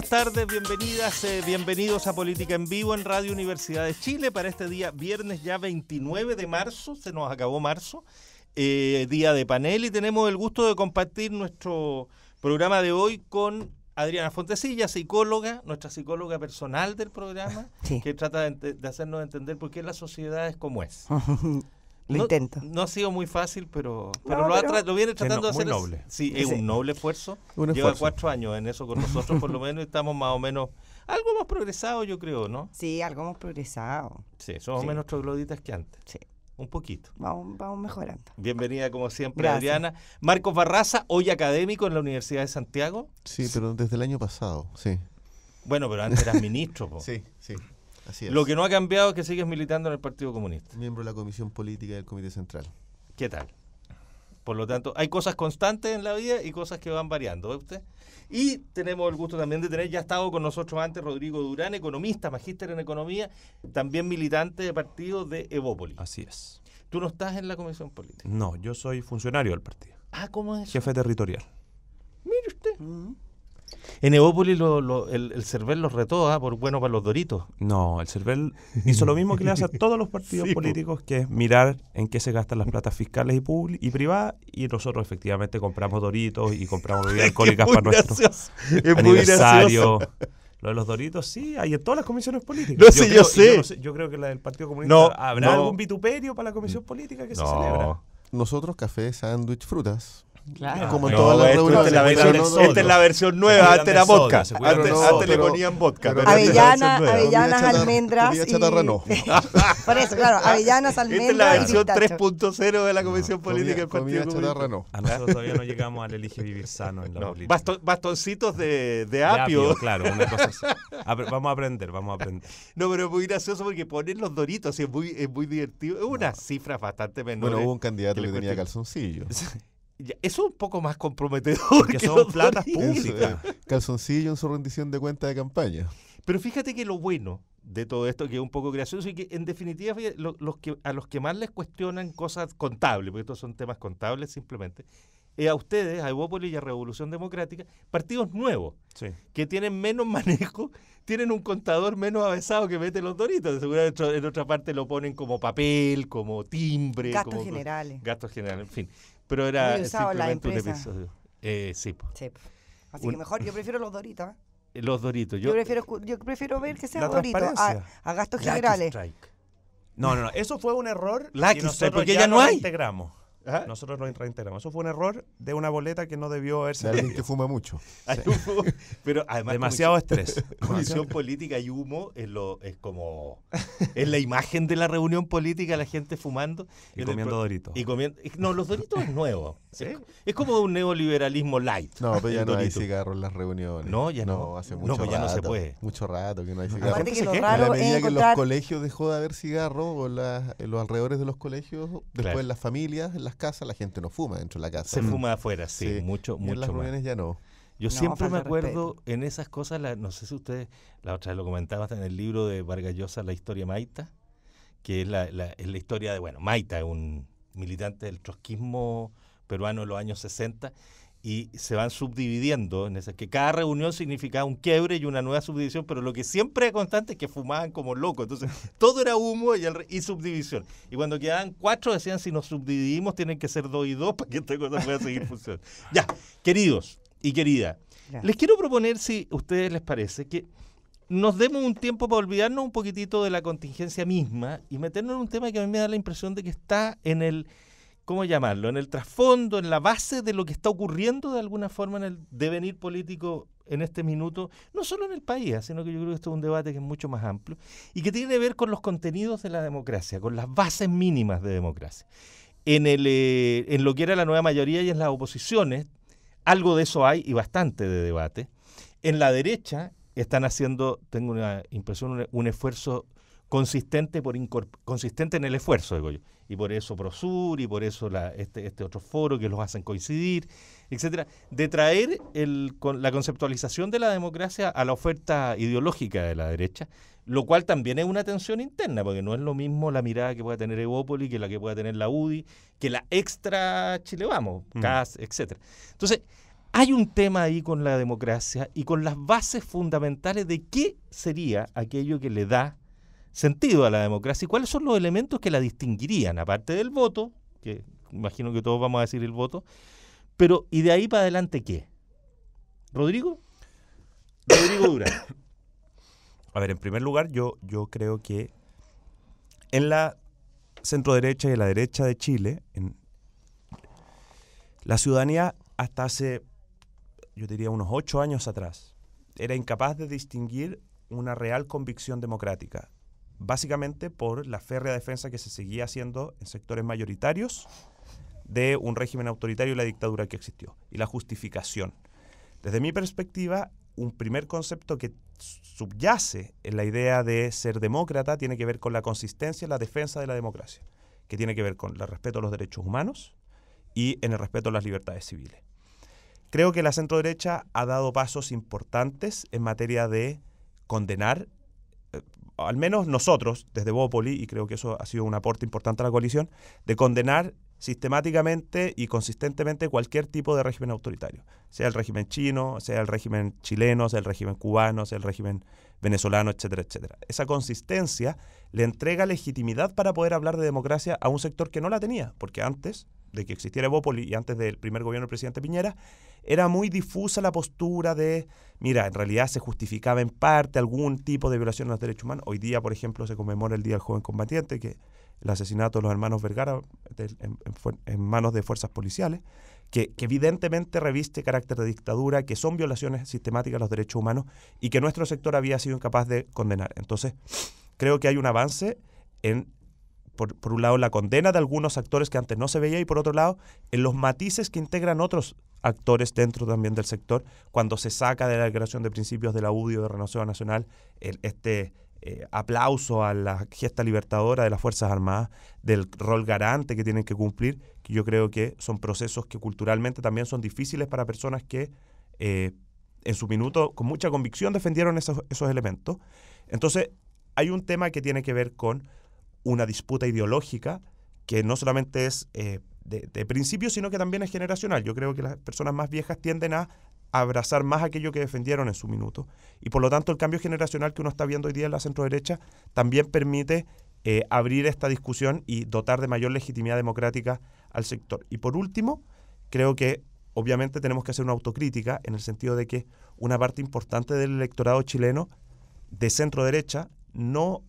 buenas tardes, bienvenidas, eh, bienvenidos a Política en Vivo en Radio Universidad de Chile para este día viernes ya 29 de marzo, se nos acabó marzo, eh, día de panel y tenemos el gusto de compartir nuestro programa de hoy con Adriana Fontecilla, psicóloga, nuestra psicóloga personal del programa, que trata de, hacernos entender por qué la sociedad es como es. Lo no, intento. No ha sido muy fácil, pero, lo, lo, viene tratando de hacer. Noble. Es, sí, es un noble esfuerzo. Lleva cuatro años en eso con nosotros, por lo menos, estamos más o menos. Algo hemos progresado, yo creo, ¿no? Sí, algo hemos progresado. Sí, somos menos trogloditas que antes. Sí. Un poquito. Vamos, vamos mejorando. Bienvenida, como siempre, Adriana. Marcos Barraza, hoy académico en la Universidad de Santiago. Sí, pero desde el año pasado, sí. Bueno, pero antes eras ministro. Sí, sí. Lo que no ha cambiado es que sigues militando en el Partido Comunista. Miembro de la Comisión Política del Comité Central. ¿Qué tal? Por lo tanto, hay cosas constantes en la vida y cosas que van variando, ¿ve usted? Y tenemos el gusto también de tener, ya ha estado con nosotros antes, Rodrigo Durán, economista, magíster en economía, también militante de partido de Evópolis. Así es. ¿Tú no estás en la comisión política? No, yo soy funcionario del partido. Ah, ¿cómo es? Jefe territorial. Mire usted. Mm. En Neópolis lo, el, Cervel los retó ¿ah? por bueno para los doritos. No, el Cervel hizo lo mismo que le hace a todos los partidos políticos, que es mirar en qué se gastan las platas fiscales y, y privadas, y nosotros efectivamente compramos doritos y compramos bebidas alcohólicas para nuestros aniversario. Lo de los doritos, sí, hay en todas las comisiones políticas. yo, creo, que la del Partido Comunista. ¿Habrá algún vituperio para la comisión política que se celebra? Nosotros, café, sándwich, frutas. Claro. Como en no, todas las este, Esta, es la versión nueva. Antes era vodka. Antes, le ponían vodka. avellanas, avellanas, almendras. Y... Chatarra, Por eso, claro. Avellanas, almendras. Esta es la versión 3.0 de la comisión Política del Partido Comunista. No. A nosotros todavía no llegamos al elige vivir sano en la política. bastoncitos de, de, apio. claro, una cosa vamos a aprender, vamos a aprender. No, pero es muy gracioso porque poner los doritos es muy, es muy divertido. Es unas cifras bastante menores. Bueno, hubo eh, un candidato que, que tenía calzoncillos. Eso es un poco más comprometedor. Porque son platas públicas. Calzoncillo en su rendición de cuenta de campaña. Pero fíjate que lo bueno de todo esto, que es un poco gracioso y que en definitiva los que, a los que más les cuestionan cosas contables, porque estos son temas contables simplemente, a ustedes, a Evópolis y a Revolución Democrática, partidos nuevos, que tienen menos manejo, tienen un contador menos avesado que mete los doritos. Seguramente en otra parte lo ponen como papel, como timbre. Gastos generales. Gastos generales, en fin. Pero era simplemente un episodio. Eh, sí. sí Así que mejor, yo prefiero los doritos. ¿eh? Eh, los doritos. Yo, yo, prefiero, yo prefiero ver que sean doritos a, a, gastos generales. No, no, no. Eso fue un error. Lucky Strike, porque ya, no hay. Integramos nosotros lo reintegramos. Eso fue un error de una boleta que no debió haberse. De alguien que fuma mucho. pero además. Demasiado estrés. Comisión política y humo es, lo, es como. Es la imagen de la reunión política, la gente fumando. Y comiendo doritos. Y comiendo, no, los doritos es nuevo. Es, como un neoliberalismo light. No, pero ya no hay cigarros en las reuniones. No, ya no. hace mucho rato, se puede. Mucho rato que no hay cigarros. Aparte que lo raro en la encontrar... que en los colegios dejó de haber cigarro o en los alrededores de los colegios, después en las familias, en las casa la gente no fuma dentro de la casa. Se mm. fuma afuera, sí, mucho, mucho. En las reuniones ya no. Yo siempre me acuerdo en esas cosas, no sé si ustedes, la otra vez lo comentaba en el libro de Vargas Llosa, La historia Maita, que es la, es la historia de, bueno, Maita, un militante del trotskismo peruano en los años 60, y se van subdividiendo, en esas, que cada reunión significaba un quiebre y una nueva subdivisión, pero lo que siempre era constante es que fumaban como locos, entonces todo era humo y, y subdivisión. Y cuando quedaban cuatro decían, si nos subdividimos tienen que ser dos y dos para que esta cosa pueda seguir funcionando. ya, queridos y querida, les quiero proponer, si a ustedes les parece, que nos demos un tiempo para olvidarnos un poquitito de la contingencia misma y meternos en un tema que a mí me da la impresión de que está en el ¿cómo llamarlo? En el trasfondo, en la base de lo que está ocurriendo de alguna forma en el devenir político en este minuto, no solo en el país, ¿ah? sino que yo creo que esto es un debate que es mucho más amplio y que tiene que ver con los contenidos de la democracia, con las bases mínimas de democracia. En, eh, lo que era la nueva mayoría y en las oposiciones, algo de eso hay y bastante de debate. En la derecha están haciendo, tengo una impresión, un esfuerzo consistente, por consistente en el esfuerzo, digo yo. Y por eso Prosur, y por eso este, este, otro foro que los hacen coincidir, etcétera, de traer la conceptualización de la democracia a la oferta ideológica de la derecha, lo cual también es una tensión interna, porque no es lo mismo la mirada que pueda tener Evópoli que la que pueda tener la UDI, que la extra Chile Vamos, mm. CAS, etcétera. Entonces, hay un tema ahí con la democracia y con las bases fundamentales de qué sería aquello que le da sentido a la democracia y cuáles son los elementos que la distinguirían, aparte del voto, que imagino que todos vamos a decir el voto, pero ¿y de ahí para adelante qué? ¿Rodrigo? Rodrigo Durán. A ver, en primer lugar, yo, yo creo que en la centro derecha y en la derecha de Chile, la ciudadanía hasta hace, yo diría, unos ocho años atrás, era incapaz de distinguir una real convicción democrática básicamente por la férrea defensa que se seguía haciendo en sectores mayoritarios de un régimen autoritario y la dictadura que existió, y la justificación. Desde mi perspectiva, un primer concepto que subyace en la idea de ser demócrata tiene que ver con la consistencia en la defensa de la democracia, que tiene que ver con el respeto a los derechos humanos y en el respeto a las libertades civiles. Creo que la centroderecha ha dado pasos importantes en materia de condenar al menos nosotros, desde Bópoli, y creo que eso ha sido un aporte importante a la coalición, de condenar sistemáticamente y consistentemente cualquier tipo de régimen autoritario, sea el régimen chino, sea el régimen chileno, sea el régimen cubano, sea el régimen venezolano, etcétera, etcétera. Esa consistencia le entrega legitimidad para poder hablar de democracia a un sector que no la tenía, porque antes de que existiera Evópolis y antes del primer gobierno del presidente Piñera, era muy difusa la postura de, mira, en realidad se justificaba en parte algún tipo de violación a los derechos humanos. Hoy día, por ejemplo, se conmemora el Día del Joven Combatiente, que el asesinato de los hermanos Vergara en, manos de fuerzas policiales, que, que, evidentemente reviste carácter de dictadura, que son violaciones sistemáticas a los derechos humanos y que nuestro sector había sido incapaz de condenar. Entonces, creo que hay un avance en por, un lado la condena de algunos actores que antes no se veía y por otro lado en los matices que integran otros actores dentro también del sector cuando se saca de la declaración de principios del audio de Renovación Nacional este eh, aplauso a la gesta libertadora de las Fuerzas Armadas, del rol garante que tienen que cumplir, que yo creo que son procesos que culturalmente también son difíciles para personas que eh, en su minuto con mucha convicción defendieron esos, esos elementos. Entonces hay un tema que tiene que ver con una disputa ideológica que no solamente es eh, de, principio, sino que también es generacional. Yo creo que las personas más viejas tienden a abrazar más aquello que defendieron en su minuto. Y por lo tanto el cambio generacional que uno está viendo hoy día en la centro derecha también permite eh, abrir esta discusión y dotar de mayor legitimidad democrática al sector. Y por último, creo que obviamente tenemos que hacer una autocrítica en el sentido de que una parte importante del electorado chileno de centro derecha no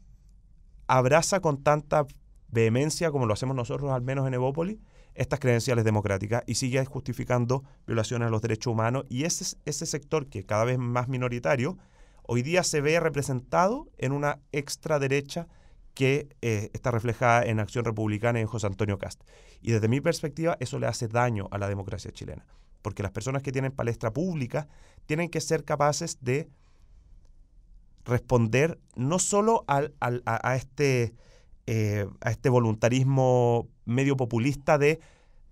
abraza con tanta vehemencia como lo hacemos nosotros, al menos en Evópolis, estas credenciales democráticas y sigue justificando violaciones a los derechos humanos. Y ese, sector que cada vez más minoritario, hoy día se ve representado en una extraderecha que eh, está reflejada en Acción Republicana y en José Antonio Cast. Y desde mi perspectiva, eso le hace daño a la democracia chilena, porque las personas que tienen palestra pública tienen que ser capaces de responder no solo al, a, este, eh, a este voluntarismo medio populista de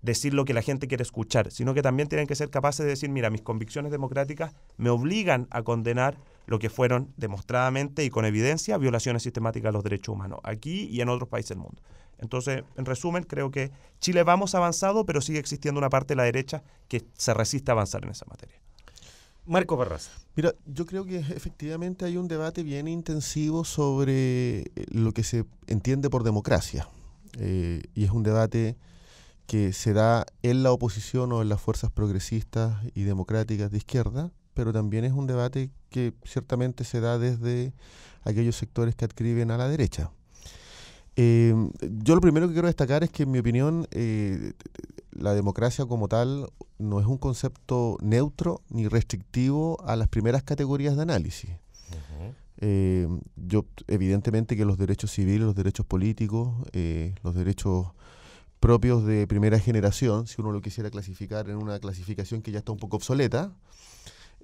decir lo que la gente quiere escuchar, sino que también tienen que ser capaces de decir, mira, mis convicciones democráticas me obligan a condenar lo que fueron demostradamente y con evidencia violaciones sistemáticas de los derechos humanos, aquí y en otros países del mundo. Entonces, en resumen, creo que Chile vamos avanzado, pero sigue existiendo una parte de la derecha que se resiste a avanzar en esa materia. Marco Barraza. Mira, yo creo que efectivamente hay un debate bien intensivo sobre eh, lo que se entiende por democracia. Eh, y es un debate que se da en la oposición o en las fuerzas progresistas y democráticas de izquierda, pero también es un debate que ciertamente se da desde aquellos sectores que adscriben a la derecha. Eh, yo lo primero que quiero destacar es que, en mi opinión, la democracia como tal no es un concepto neutro ni restrictivo a las primeras categorías de análisis. Eh, yo, evidentemente que los derechos civiles, los derechos políticos, eh, los derechos propios de primera generación, si uno lo quisiera clasificar en una clasificación que ya está un poco obsoleta,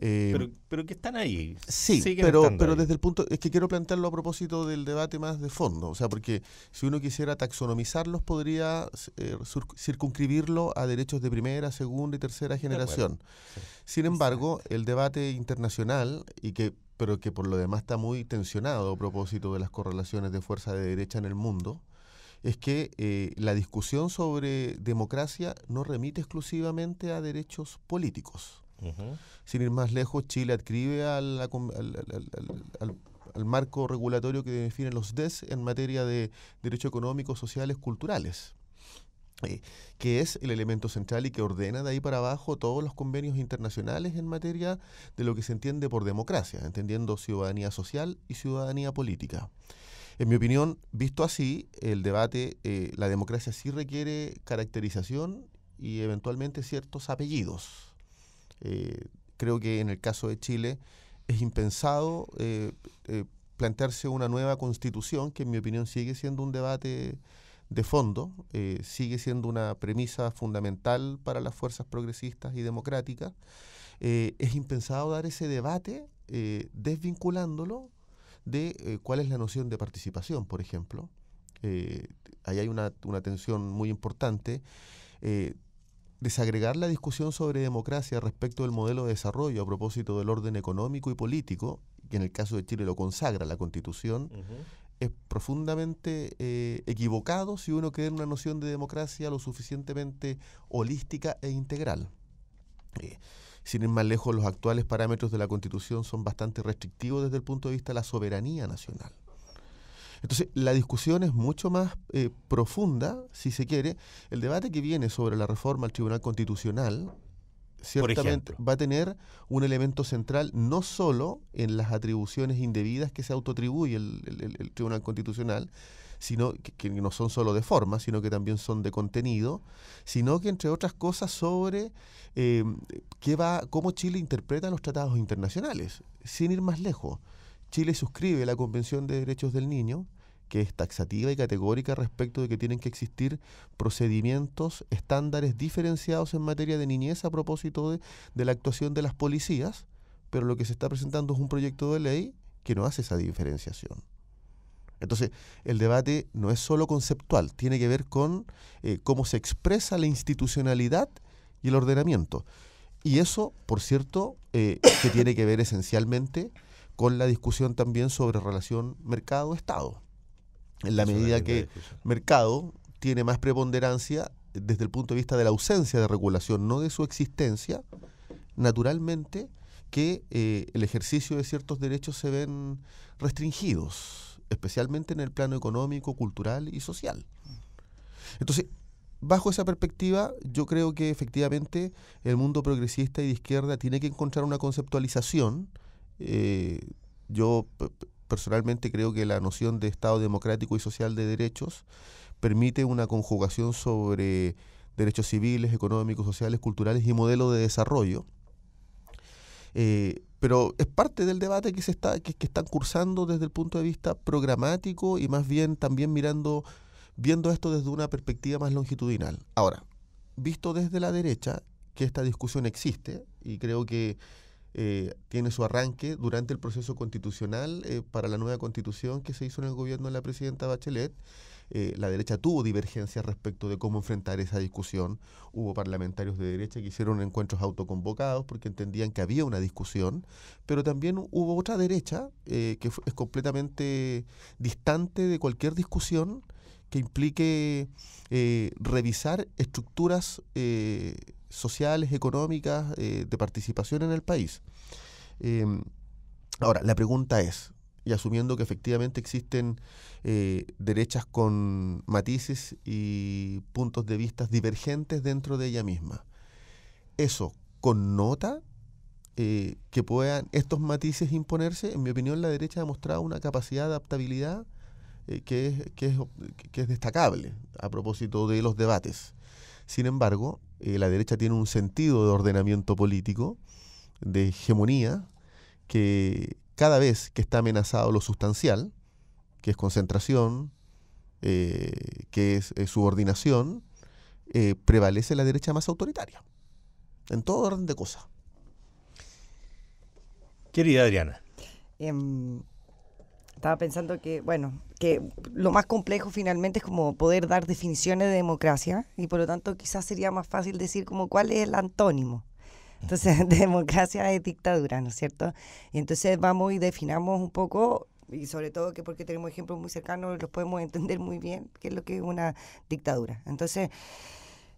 eh, pero, pero, que están ahí. Sí, pero, pero desde el punto, es que quiero plantearlo a propósito del debate más de fondo, o sea, porque si uno quisiera taxonomizarlos, podría eh, circunscribirlo a derechos de primera, segunda y tercera generación. Sin embargo, el debate internacional, y que, pero que por lo demás está muy tensionado a propósito de las correlaciones de fuerza de derecha en el mundo, es que eh, la discusión sobre democracia no remite exclusivamente a derechos políticos sin ir más lejos, Chile adscribe al, marco regulatorio que definen los DES en materia de derechos económicos, sociales, culturales. Eh, que es el elemento central y que ordena de ahí para abajo todos los convenios internacionales en materia de lo que se entiende por democracia, entendiendo ciudadanía social y ciudadanía política. En mi opinión, visto así, el debate, eh, la democracia sí requiere caracterización y eventualmente ciertos apellidos. Eh, creo que en el caso de Chile es impensado eh, eh, plantearse una nueva constitución, que en mi opinión sigue siendo un debate de fondo, sigue siendo una premisa fundamental para las fuerzas progresistas y democráticas. es impensado dar ese debate desvinculándolo de cuál es la noción de participación, por ejemplo. ahí hay una, una tensión muy importante desagregar la discusión sobre democracia respecto del modelo de desarrollo a propósito del orden económico y político, que en el caso de Chile lo consagra la Constitución, es profundamente eh, equivocado si uno cree en una noción de democracia lo suficientemente holística e integral. Eh, sin ir más lejos, los actuales parámetros de la Constitución son bastante restrictivos desde el punto de vista de la soberanía nacional. Entonces, la discusión es mucho más eh, profunda, si se quiere. El debate que viene sobre la reforma al Tribunal Constitucional ciertamente va a tener un elemento central no solo en las atribuciones indebidas que se autotribuye el, el, Tribunal Constitucional, sino que, no son solo de forma, sino que también son de contenido, sino que entre otras cosas sobre em, qué va, cómo Chile interpreta los tratados internacionales, sin ir más lejos. Chile suscribe la Convención de Derechos del Niño, que es taxativa y categórica respecto de que tienen que existir procedimientos, estándares diferenciados en materia de niñez a propósito de, la actuación de las policías, pero lo que se está presentando es un proyecto de ley que no hace esa diferenciación. Entonces, el debate no es solo conceptual, tiene que ver con eh, cómo se expresa la institucionalidad y el ordenamiento. Y eso, por cierto, eh, que tiene que ver esencialmente con la discusión también sobre relación mercado-Estado en la medida que el mercado tiene más preponderancia desde el punto de vista de la ausencia de regulación, no de su existencia, naturalmente que eh, el ejercicio de ciertos derechos se ven restringidos, especialmente en el plano económico, cultural y social. Entonces, bajo esa perspectiva, yo creo que efectivamente el mundo progresista y de izquierda tiene que encontrar una conceptualización. Eh, yo personalmente creo que la noción de Estado democrático y social de derechos permite una conjugación sobre derechos civiles, económicos, sociales, culturales y modelo de desarrollo. Eh, pero es parte del debate que se está que, que, están cursando desde el punto de vista programático y más bien también mirando viendo esto desde una perspectiva más longitudinal. Ahora, visto desde la derecha que esta discusión existe y creo que eh, tiene su arranque durante el proceso constitucional eh, para la nueva constitución que se hizo en el gobierno de la presidenta Bachelet. Eh, la derecha tuvo divergencias respecto de cómo enfrentar esa discusión. Hubo parlamentarios de derecha que hicieron encuentros autoconvocados porque entendían que había una discusión, pero también hubo otra derecha que es completamente distante de cualquier discusión que implique eh, revisar estructuras eh, sociales, económicas, eh, de participación en el país. Em, ahora, la pregunta es, y asumiendo que efectivamente existen derechas con matices y puntos de vista divergentes dentro de ella misma, ¿eso connota que puedan estos matices imponerse? En mi opinión, la derecha ha mostrado una capacidad de adaptabilidad eh, que, es, que, es, que, es, destacable a propósito de los debates. Sin embargo, eh, la derecha tiene un sentido de ordenamiento político, de hegemonía, que cada vez que está amenazado lo sustancial, que es concentración, eh, que es, subordinación, prevalece la derecha más autoritaria, en todo orden de cosas. Querida Adriana. Em, estaba pensando que, bueno, lo más complejo finalmente es como poder dar definiciones de democracia y por lo tanto quizás sería más fácil decir como cuál es el antónimo. Entonces, democracia es dictadura, ¿no es cierto? Y entonces vamos y definamos un poco, y sobre todo que porque tenemos ejemplos muy cercanos, los podemos entender muy bien, qué es lo que es una dictadura. Entonces,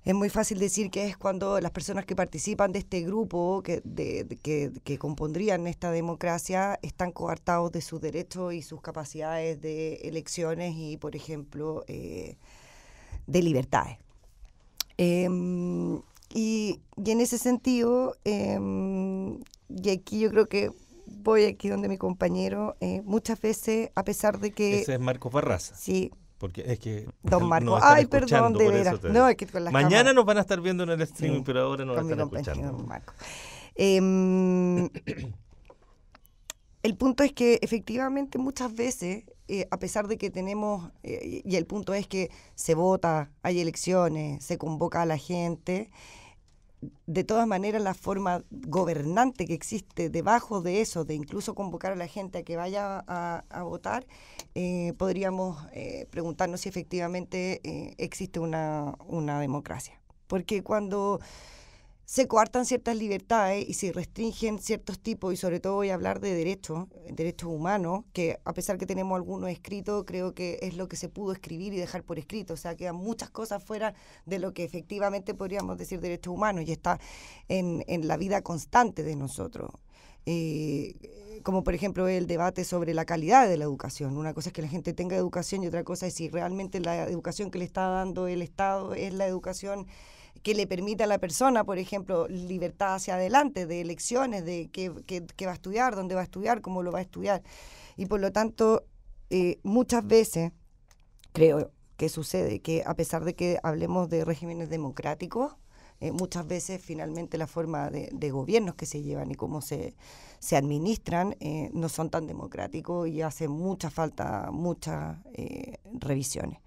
es muy fácil decir que es cuando las personas que participan de este grupo que, de, que, que compondrían esta democracia están coartados de sus derechos y sus capacidades de elecciones y, por ejemplo, eh, de libertades. Em, y, en ese sentido, em, y aquí yo creo que voy aquí donde mi compañero, eh, muchas veces, a pesar de que... Ese es Marcos Barraza. Sí, porque es que. Don Marco, ay, perdón, de veras. No, es que con las Mañana nos van a estar viendo en el streaming, pero ahora no van escuchando. Em, el punto es que efectivamente muchas veces, eh, a pesar de que tenemos, eh, y el punto es que se vota, hay elecciones, se convoca a la gente, de todas maneras la forma gobernante que existe debajo de eso, de incluso convocar a la gente a que vaya a, votar, eh, podríamos eh, preguntarnos si efectivamente eh, existe una, una democracia. Porque cuando se coartan ciertas libertades y se restringen ciertos tipos, y sobre todo voy a hablar de derechos, eh, derechos humanos, que a pesar que tenemos algunos escritos, creo que es lo que se pudo escribir y dejar por escrito. O sea, quedan muchas cosas fuera de lo que efectivamente podríamos decir derechos humanos y está en, en la vida constante de nosotros. Eh, como por ejemplo el debate sobre la calidad de la educación. Una cosa es que la gente tenga educación y otra cosa es si realmente la educación que le está dando el Estado es la educación que le permita a la persona, por ejemplo, libertad hacia adelante, de elecciones, de qué, va a estudiar, dónde va a estudiar, cómo lo va a estudiar. Y por lo tanto, eh, muchas veces, creo que sucede que a pesar de que hablemos de regímenes democráticos, eh, muchas veces finalmente la forma de, gobiernos que se llevan y cómo se, administran eh, no son tan democráticos y hace mucha falta muchas revisiones.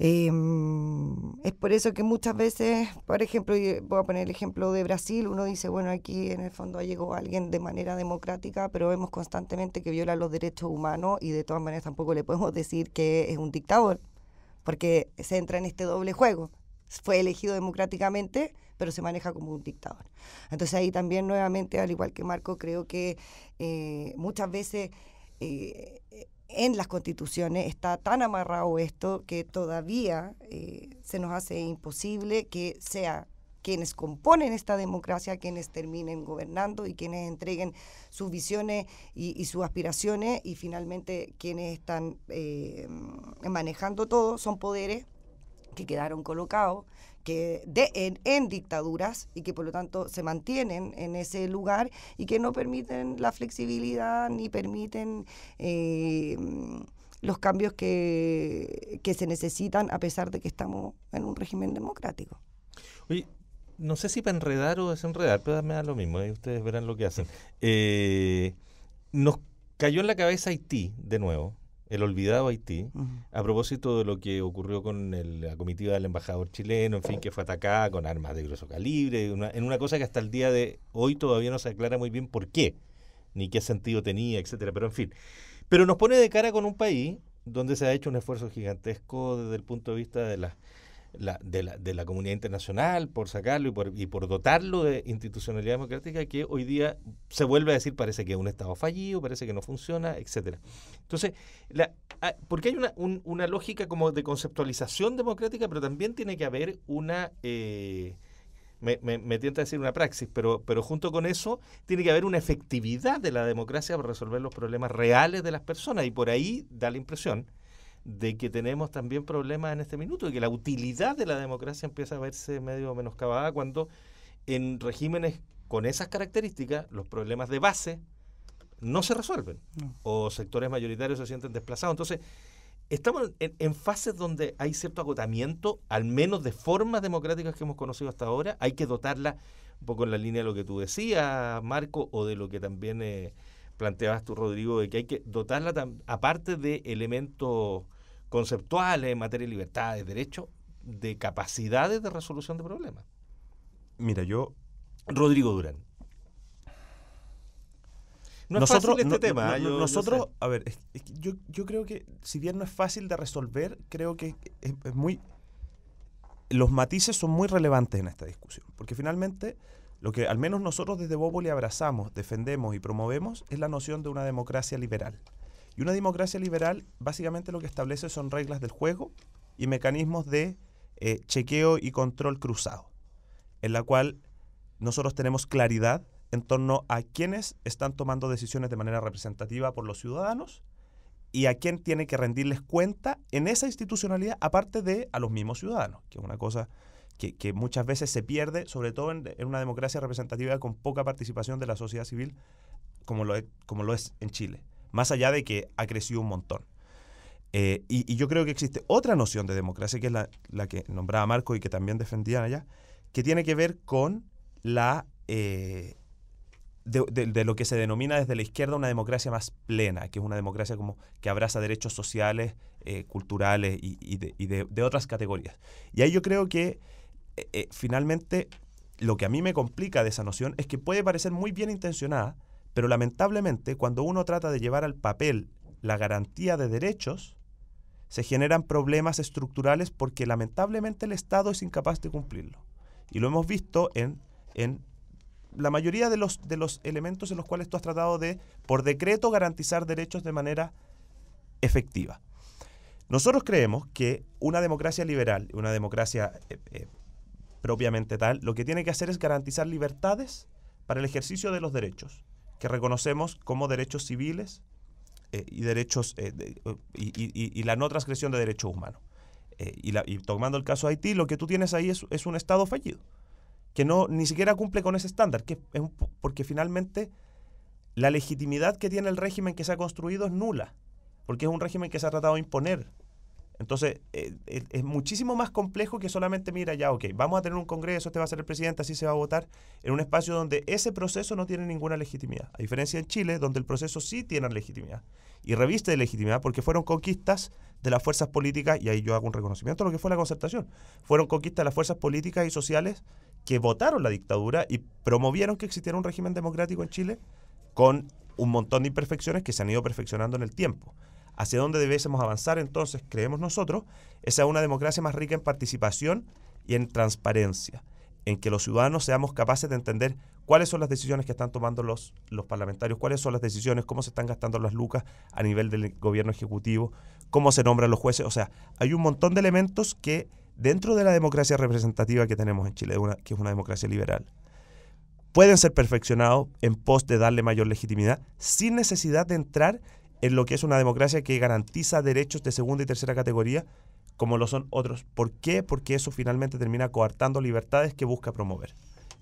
Em, es por eso que muchas veces, por ejemplo, voy a poner el ejemplo de Brasil, uno dice, bueno, aquí en el fondo llegó alguien de manera democrática, pero vemos constantemente que viola los derechos humanos y de todas maneras tampoco le podemos decir que es un dictador, porque se entra en este doble juego. Fue elegido democráticamente, pero se maneja como un dictador. Entonces ahí también nuevamente, al igual que Marco, creo que eh, muchas veces... Eh, en las constituciones está tan amarrado esto que todavía eh, se nos hace imposible que sea quienes componen esta democracia, quienes terminen gobernando y quienes entreguen sus visiones y, sus aspiraciones y finalmente quienes están eh, manejando todo son poderes que quedaron colocados que de, en, dictaduras y que por lo tanto se mantienen en ese lugar y que no permiten la flexibilidad ni permiten eh, los cambios que, que se necesitan a pesar de que estamos en un régimen democrático. Oye, no sé si para enredar o desenredar, pero me da lo mismo, y ustedes verán lo que hacen. Eh, nos cayó en la cabeza Haití de nuevo el olvidado Haití, a propósito de lo que ocurrió con el, la comitiva del embajador chileno, en fin, que fue atacada con armas de grueso calibre, en una cosa que hasta el día de hoy todavía no se aclara muy bien por qué, ni qué sentido tenía, etcétera, pero en fin. Pero nos pone de cara con un país donde se ha hecho un esfuerzo gigantesco desde el punto de vista de las de, la, de, la, comunidad internacional, por sacarlo y por, y por dotarlo de institucionalidad democrática que hoy día se vuelve a decir parece que es un Estado fallido, parece que no funciona, etcétera. Entonces, la, ah, porque hay una, lógica como de conceptualización democrática, pero también tiene que haber una... Eh, me, me, me, tienta a decir una praxis, pero, pero junto con eso tiene que haber una efectividad de la democracia para resolver los problemas reales de las personas. Y por ahí da la impresión de que tenemos también problemas en este minuto y que la utilidad de la democracia empieza a verse medio menoscabada cuando en regímenes con esas características los problemas de base no se resuelven o sectores mayoritarios se sienten desplazados. Entonces, estamos en, fases donde hay cierto agotamiento, al menos de formas democráticas que hemos conocido hasta ahora. Hay que dotarla un poco en la línea de lo que tú decías, Marco, o de lo que también eh, planteabas tú, Rodrigo, de que hay que dotarla aparte de elementos conceptuales en materia de libertades, derechos, de capacidades de resolución de problemas. Mira, yo... Rodrigo Durán. No es fácil este tema. ¿eh? nosotros, a ver, yo, yo, creo que si bien no es fácil de resolver, creo que es, muy... Los matices son muy relevantes en esta discusión, porque finalmente lo que al menos nosotros desde le abrazamos, defendemos y promovemos es la noción de una democracia liberal. Y una democracia liberal básicamente lo que establece son reglas del juego y mecanismos de eh, chequeo y control cruzado, en la cual nosotros tenemos claridad en torno a quienes están tomando decisiones de manera representativa por los ciudadanos y a quién tiene que rendirles cuenta en esa institucionalidad, aparte de a los mismos ciudadanos, que es una cosa que, muchas veces se pierde, sobre todo en, una democracia representativa con poca participación de la sociedad civil, como lo como lo es en Chile más allá de que ha crecido un montón. Eh, y, yo creo que existe otra noción de democracia, que es la, que nombraba Marco y que también defendían allá, que tiene que ver con la... Eh, de, lo que se denomina desde la izquierda una democracia más plena, que es una democracia como que abraza derechos sociales, eh, culturales y de, otras categorías. Y ahí yo creo que finalmente lo que a mí me complica de esa noción es que puede parecer muy bien intencionada, pero lamentablemente, cuando uno trata de llevar al papel la garantía de derechos, se generan problemas estructurales porque lamentablemente el Estado es incapaz de cumplirlo. Y lo hemos visto en, la mayoría de los, elementos en los cuales tú has tratado de, por decreto, garantizar derechos de manera efectiva. Nosotros creemos que una democracia liberal, una democracia eh, eh, propiamente tal, lo que tiene que hacer es garantizar libertades para el ejercicio de los derechos que reconocemos como derechos civiles eh, y derechos eh, y, la no transgresión de derechos humanos. Eh, y, tomando el caso de Haití, lo que tú tienes ahí es, un Estado fallido, que no ni siquiera cumple con ese estándar, que porque finalmente la legitimidad que tiene el régimen que se ha construido es nula, porque es un régimen que se ha tratado de imponer entonces, eh, es muchísimo más complejo que solamente, mira, ya, ok, vamos a tener un Congreso, este va a ser el presidente, así se va a votar, en un espacio donde ese proceso no tiene ninguna legitimidad. A diferencia en Chile, donde el proceso sí tiene legitimidad y reviste de legitimidad porque fueron conquistas de las fuerzas políticas, y ahí yo hago un reconocimiento a lo que fue la concertación, fueron conquistas de las fuerzas políticas y sociales que votaron la dictadura y promovieron que existiera un régimen democrático en Chile con un montón de imperfecciones que se han ido perfeccionando en el tiempo hacia dónde debiésemos avanzar entonces, creemos nosotros, es a una democracia más rica en participación y en transparencia, en que los ciudadanos seamos capaces de entender cuáles son las decisiones que están tomando los, los parlamentarios, cuáles son las decisiones, cómo se están gastando las lucas a nivel del gobierno ejecutivo, cómo se nombran los jueces. O sea, hay un montón de elementos que dentro de la democracia representativa que tenemos en Chile, que es una democracia liberal, pueden ser perfeccionados en pos de darle mayor legitimidad sin necesidad de entrar en lo que es una democracia que garantiza derechos de segunda y tercera categoría como lo son otros. ¿Por qué? Porque eso finalmente termina coartando libertades que busca promover.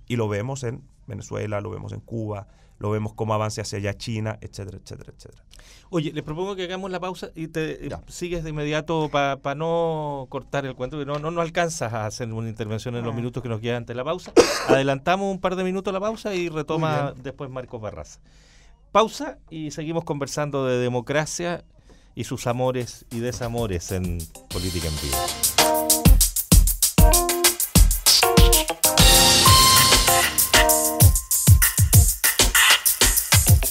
Y lo vemos en Venezuela, lo vemos en Cuba, lo vemos cómo avance hacia allá China, etcétera, etcétera, etcétera. Oye, les propongo que hagamos la pausa y te eh, sigues de inmediato para no cortar el cuento, que no, no, no alcanzas a hacer una intervención en los ah. minutos que nos quedan antes de la pausa. Adelantamos un par de minutos la pausa y retoma después Marcos Barraza. Pausa y seguimos conversando de democracia y sus amores y desamores en política en vivo.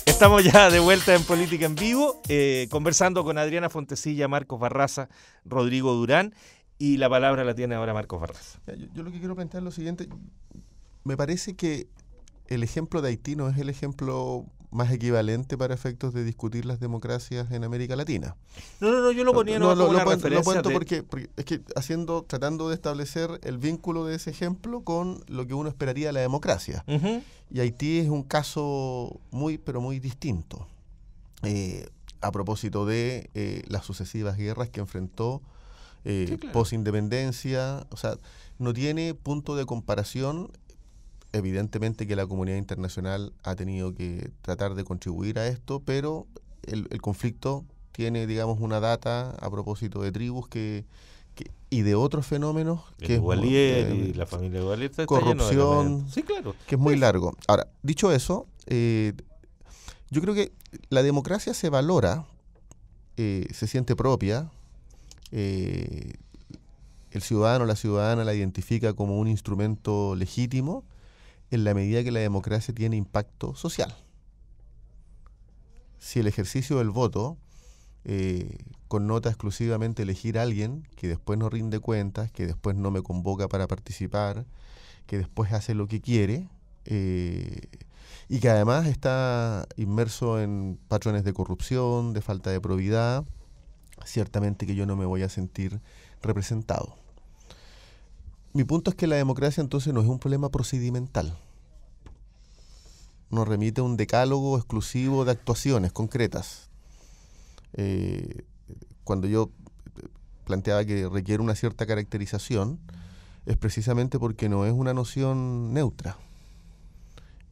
Estamos ya de vuelta en Política en Vivo, eh, conversando con Adriana Fontecilla, Marcos Barraza, Rodrigo Durán, y la palabra la tiene ahora Marcos Barraza. Yo, yo, lo que quiero plantear es lo siguiente, me parece que el ejemplo de Haití no es el ejemplo más equivalente para efectos de discutir las democracias en América Latina. No, no, no, yo lo ponía no, como lo, lo, lo cuento porque, es que haciendo, tratando de establecer el vínculo de ese ejemplo con lo que uno esperaría de la democracia. Y Haití es un caso muy, pero muy distinto. Eh, a propósito de eh, las sucesivas guerras que enfrentó eh, independencia o sea, no tiene punto de comparación evidentemente que la comunidad internacional ha tenido que tratar de contribuir a esto, pero el, conflicto tiene, digamos, una data a propósito de tribus que, y de otros fenómenos que es eh, la familia corrupción, sí, claro. que es muy largo. Ahora, dicho eso, eh, yo creo que la democracia se valora, eh, se siente propia, el ciudadano, o la ciudadana la identifica como un instrumento legítimo en la medida que la democracia tiene impacto social. Si el ejercicio del voto eh, connota exclusivamente elegir a alguien que después no rinde cuentas, que después no me convoca para participar, que después hace lo que quiere eh, y que además está inmerso en patrones de corrupción, de falta de probidad, ciertamente que yo no me voy a sentir representado mi punto es que la democracia entonces no es un problema procedimental. Nos remite a un decálogo exclusivo de actuaciones concretas. Eh, cuando yo planteaba que requiere una cierta caracterización, es precisamente porque no es una noción neutra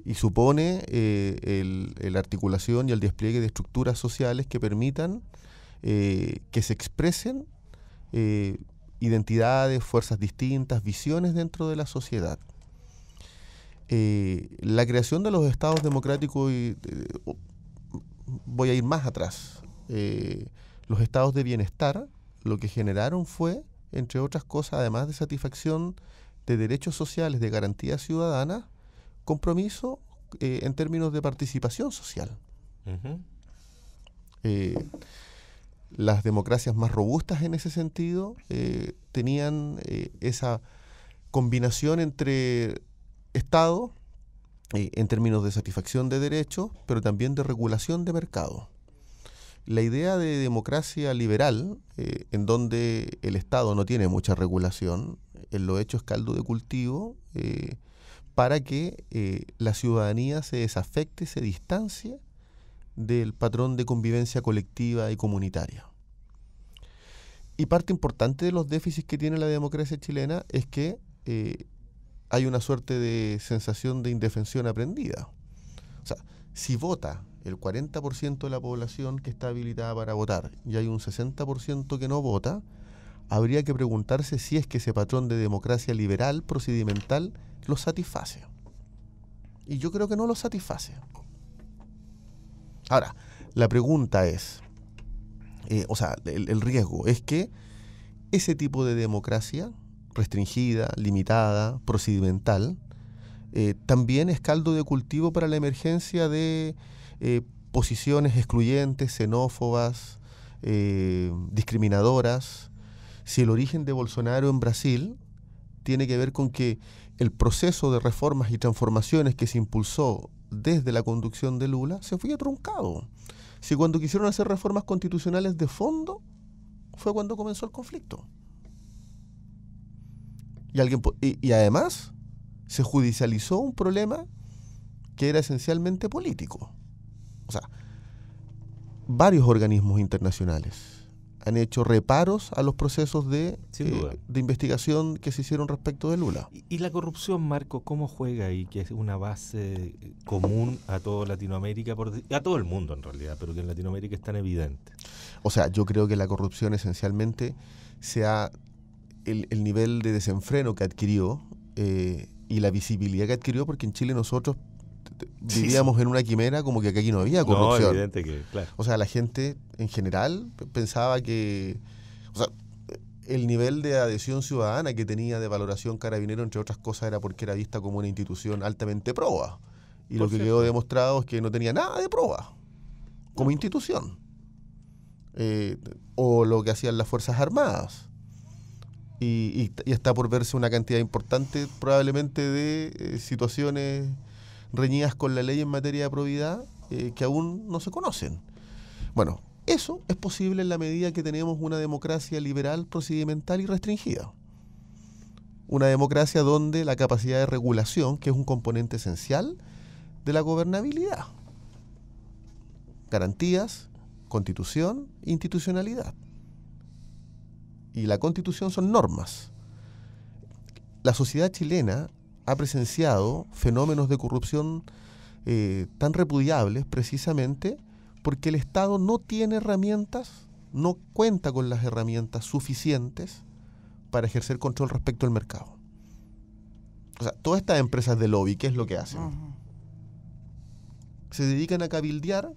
y supone eh, la articulación y el despliegue de estructuras sociales que permitan eh, que se expresen identidades, fuerzas distintas, visiones dentro de la sociedad. Eh, la creación de los estados democráticos, eh, voy a ir más atrás, eh, los estados de bienestar, lo que generaron fue, entre otras cosas, además de satisfacción de derechos sociales, de garantía ciudadana, compromiso en términos de participación social las democracias más robustas en ese sentido eh, tenían eh, esa combinación entre Estado, eh, en términos de satisfacción de derechos, pero también de regulación de mercado. La idea de democracia liberal, en donde el Estado no tiene mucha regulación, en lo hecho es caldo de cultivo para que la ciudadanía se desafecte, se distancie del patrón de convivencia colectiva y comunitaria. Y parte importante de los déficits que tiene la democracia chilena es que eh, hay una suerte de sensación de indefensión aprendida. O sea, si vota el 40% de la población que está habilitada para votar y hay un 60% que no vota, habría que preguntarse si es que ese patrón de democracia liberal procedimental lo satisface. Y yo creo que no lo satisface. Ahora, la pregunta es, eh, o sea, el, riesgo es que ese tipo de democracia restringida, limitada, procedimental, eh, también es caldo de cultivo para la emergencia de eh, posiciones excluyentes, xenófobas, discriminadoras. Si el origen de Bolsonaro en Brasil tiene que ver con que el proceso de reformas y transformaciones que se impulsó desde la conducción de Lula se fue truncado. Si cuando quisieron hacer reformas constitucionales de fondo fue cuando comenzó el conflicto. Y, alguien, además se judicializó un problema que era esencialmente político. O sea, varios organismos internacionales han hecho reparos a los procesos eh, de, investigación que se hicieron respecto de Lula. ¿Y, la corrupción, Marco, cómo juega ahí, que es una base eh, común a toda Latinoamérica, a todo el mundo en realidad, pero que en Latinoamérica es tan evidente? O sea, yo creo que la corrupción esencialmente sea el, nivel de desenfreno que adquirió eh, y la visibilidad que adquirió, porque en Chile nosotros vivíamos en una quimera como que aquí no había corrupción. No, evidente que, O sea, la gente en general pensaba que. O sea, el nivel de adhesión ciudadana que tenía de valoración Carabinero, entre otras cosas, era porque era vista como una institución altamente proba. Y lo que quedó demostrado es que no tenía nada de proba como institución. Eh, o lo que hacían las Fuerzas Armadas. Y, está por verse una cantidad importante probablemente de eh, situaciones reñidas con la ley en materia de probidad eh, que aún no se conocen. Bueno, eso es posible en la medida que tenemos una democracia liberal, procedimental y restringida. Una democracia donde la capacidad de regulación, que es un componente esencial de la gobernabilidad, garantías, constitución, institucionalidad. Y la constitución son normas. La sociedad chilena ha presenciado fenómenos de corrupción eh, tan repudiables precisamente porque el Estado no tiene herramientas, no cuenta con las herramientas suficientes para ejercer control respecto al mercado. O sea, todas estas empresas de lobby, ¿qué es lo que hacen? Se dedican a cabildear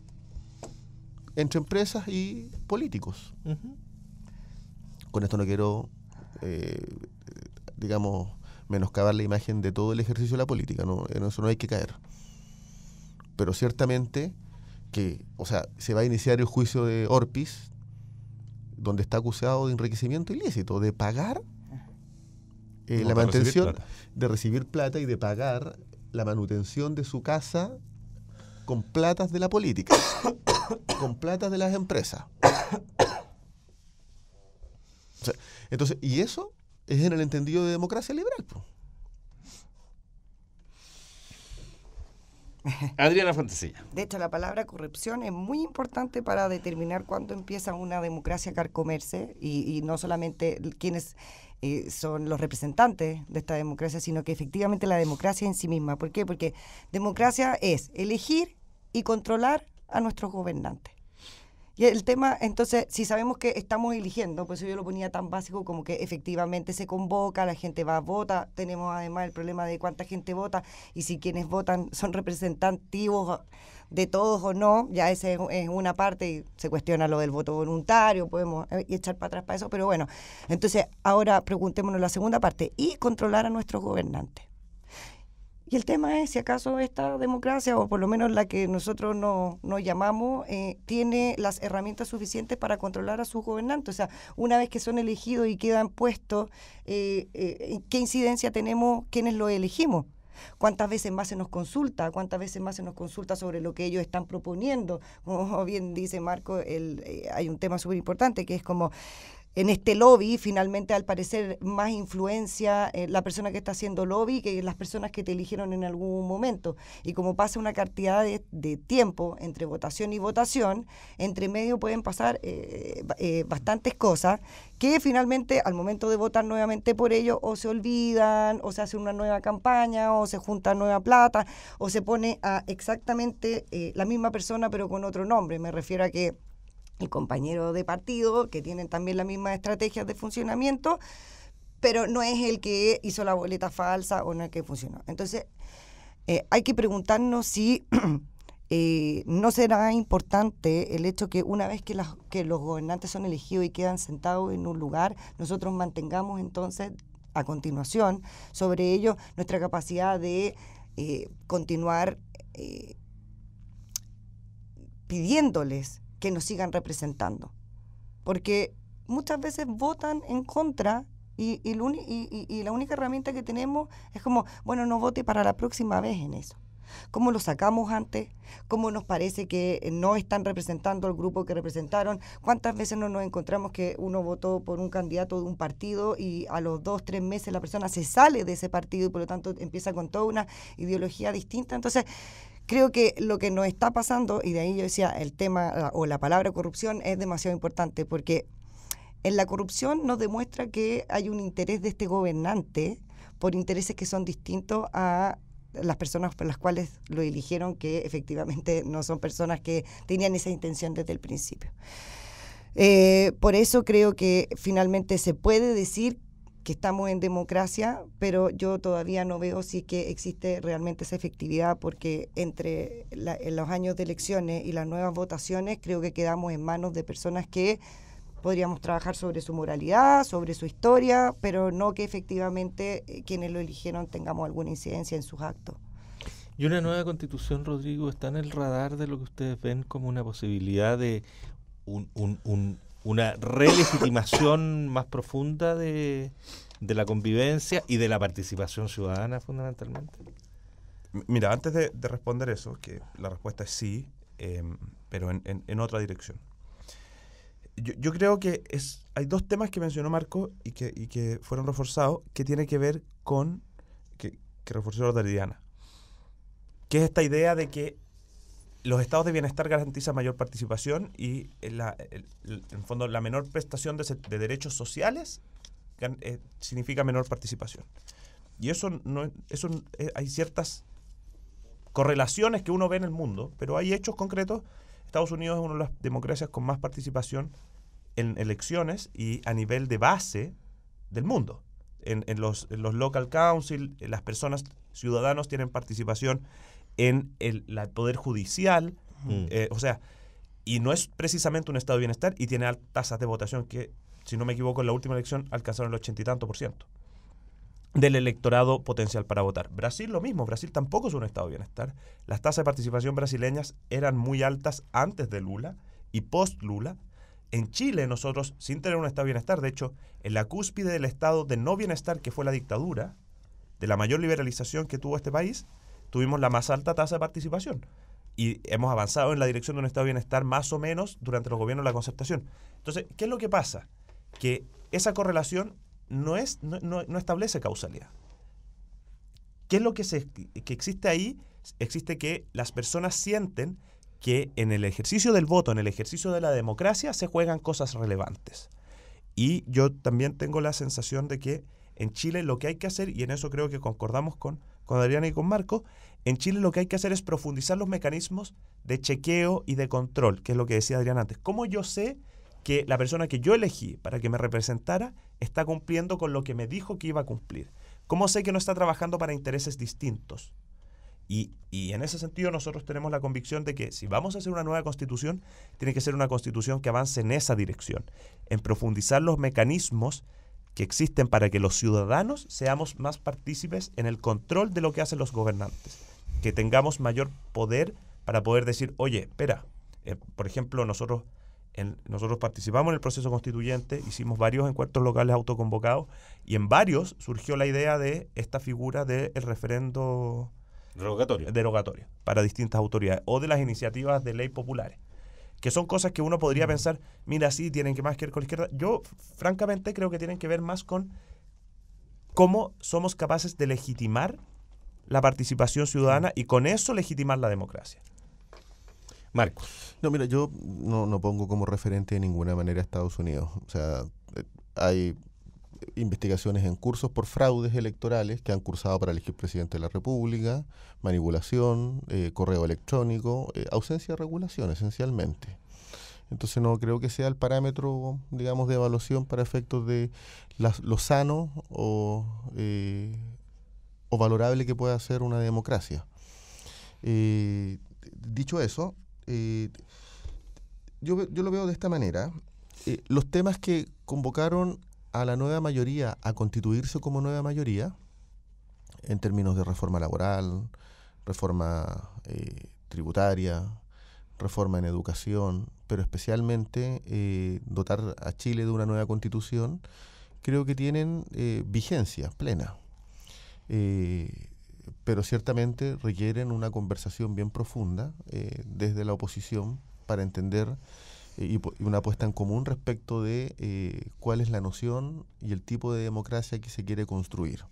entre empresas y políticos. Con esto no quiero, eh, digamos, menoscabar la imagen de todo el ejercicio de la política, no, en eso no hay que caer. Pero ciertamente que, o sea, se va a iniciar el juicio de Orpis, donde está acusado de enriquecimiento ilícito, de pagar eh, la manutención, de recibir plata y de pagar la manutención de su casa con platas de la política, con platas de las empresas. entonces, y eso es en el entendido de democracia liberal. Adriana Fantasía. De hecho, la palabra corrupción es muy importante para determinar cuándo empieza una democracia a carcomerse y, no solamente quiénes eh, son los representantes de esta democracia, sino que efectivamente la democracia en sí misma. ¿Por qué? Porque democracia es elegir y controlar a nuestros gobernantes. Y el tema, entonces, si sabemos que estamos eligiendo, pues yo lo ponía tan básico como que efectivamente se convoca, la gente va, a vota, tenemos además el problema de cuánta gente vota y si quienes votan son representativos de todos o no, ya esa es una parte y se cuestiona lo del voto voluntario, podemos eh, echar para atrás para eso, pero bueno, entonces ahora preguntémonos la segunda parte, ¿y controlar a nuestros gobernantes? Y el tema es si acaso esta democracia, o por lo menos la que nosotros nos no llamamos, eh, tiene las herramientas suficientes para controlar a sus gobernantes. O sea, una vez que son elegidos y quedan puestos, eh, eh, ¿qué incidencia tenemos quienes lo elegimos? cuántas veces más se nos consulta, cuántas veces más se nos consulta sobre lo que ellos están proponiendo. Como bien dice Marco, el, hay un tema súper importante que es como en este lobby, finalmente al parecer más influencia eh, la persona que está haciendo lobby que las personas que te eligieron en algún momento. Y como pasa una cantidad de, tiempo entre votación y votación, entre medio pueden pasar eh, eh, bastantes cosas que finalmente al momento de votar nuevamente por ellos, o se olvidan, o se hace una nueva campaña, o se junta nueva plata, o se pone a exactamente la misma persona pero con otro nombre. Me refiero a que el compañero de partido que tienen también la misma estrategia de funcionamiento, pero no es el que hizo la boleta falsa o no el que funcionó. Entonces, eh, hay que preguntarnos si eh, no será importante el hecho que una vez que, los gobernantes son elegidos y quedan sentados en un lugar, nosotros mantengamos entonces a continuación sobre ellos nuestra capacidad de eh, continuar pidiéndoles que nos sigan representando. Porque muchas veces votan en contra y, la única herramienta que tenemos es como, bueno, no vote para la próxima vez en eso. ¿Cómo lo sacamos antes? ¿Cómo nos parece que no están representando al grupo que representaron? ¿Cuántas veces no nos encontramos que uno votó por un candidato de un partido y a los dos, tres meses la persona se sale de ese partido y por lo tanto empieza con toda una ideología distinta? Entonces, creo que lo que nos está pasando, y de ahí yo decía, el tema ah, o la palabra corrupción es demasiado importante porque en la corrupción nos demuestra que hay un interés de este gobernante por intereses que son distintos a las personas por las cuales lo eligieron, que efectivamente no son personas que tenían esa intención desde el principio. Eh, por eso creo que finalmente se puede decir que estamos en democracia, pero yo todavía no veo si que existe realmente esa efectividad, porque entre los años de elecciones y las nuevas votaciones creo que quedamos en manos de personas que podríamos trabajar sobre su moralidad, sobre su historia, pero no que efectivamente eh, quienes lo eligieron tengamos alguna incidencia en sus actos. ¿Y una nueva constitución, Rodrigo, está en el radar de lo que ustedes ven como una posibilidad de un una relegitimación más profunda de, la convivencia y de la participación ciudadana fundamentalmente? Mira, antes de, responder eso, que la respuesta es sí, em, pero en, otra dirección. Yo, creo que es, hay dos temas que mencionó Marco y que, y que fueron reforzados, que tiene que ver con, que, que reforzó la Taridiana, que es esta idea de que los estados de bienestar garantizan mayor participación y eh, la, en fondo la menor prestación de, derechos sociales eh, significa menor participación. Y eso no eso eh, hay ciertas correlaciones que uno ve en el mundo, pero hay hechos concretos. Estados Unidos es una de las democracias con más participación en elecciones y a nivel de base del mundo. En, los, los local council, las personas, ciudadanos tienen participación en el, Poder Judicial. Eh, o sea, y no es precisamente un estado de bienestar y tiene altas tasas de votación que, si no me equivoco, en la última elección alcanzaron el ochenta y tanto por ciento del electorado potencial para votar. Brasil lo mismo, Brasil tampoco es un estado de bienestar. Las tasas de participación brasileñas eran muy altas antes de Lula y post Lula. En Chile nosotros, sin tener un estado de bienestar, de hecho, en la cúspide del estado de no bienestar que fue la dictadura, de la mayor liberalización que tuvo este país, tuvimos la más alta tasa de participación y hemos avanzado en la dirección de un estado de bienestar más o menos durante los gobiernos de la concertación. Entonces, ¿qué es lo que pasa? Que esa correlación no, es, no, no, establece causalidad. ¿Qué es lo que, se, que existe ahí? Existe que las personas sienten que en el ejercicio del voto, en el ejercicio de la democracia, se juegan cosas relevantes. Y yo también tengo la sensación de que en Chile lo que hay que hacer, y en eso creo que concordamos con con Adriana y con Marco, en Chile lo que hay que hacer es profundizar los mecanismos de chequeo y de control, que es lo que decía Adrián antes. ¿Cómo yo sé que la persona que yo elegí para que me representara está cumpliendo con lo que me dijo que iba a cumplir? ¿Cómo sé que no está trabajando para intereses distintos? Y, y, en ese sentido nosotros tenemos la convicción de que si vamos a hacer una nueva constitución, tiene que ser una constitución que avance en esa dirección, en profundizar los mecanismos que existen para que los ciudadanos seamos más partícipes en el control de lo que hacen los gobernantes, que tengamos mayor poder para poder decir, oye, espera, eh, por ejemplo, nosotros, nosotros participamos en el proceso constituyente, hicimos varios encuentros locales autoconvocados y en varios surgió la idea de esta figura del referendo derogatorio. derogatorio para distintas autoridades o de las iniciativas de ley populares que son cosas que uno podría pensar, mira, sí, tienen que más que ver con la izquierda. Yo, francamente, creo que tienen que ver más con cómo somos capaces de legitimar la participación ciudadana y con eso legitimar la democracia. Marcos. No, mira, yo no, no pongo como referente de ninguna manera a Estados Unidos. O sea, eh, hay investigaciones en cursos por fraudes electorales que han cursado para elegir presidente de la República, manipulación, eh, correo electrónico, eh, ausencia de regulación esencialmente. Entonces no creo que sea el parámetro, digamos, de evaluación para efectos de lo sano o, eh, o, valorable que pueda ser una democracia. dicho eso, yo, yo, lo veo de esta manera. los temas que convocaron a la nueva mayoría a constituirse como nueva mayoría en términos de reforma laboral, reforma eh, tributaria, reforma en educación, pero especialmente eh, dotar a Chile de una nueva constitución, creo que tienen eh, vigencia plena. pero ciertamente requieren una conversación bien profunda desde la oposición para entender eh, y, una apuesta en común respecto de eh, cuál es la noción y el tipo de democracia que se quiere construir.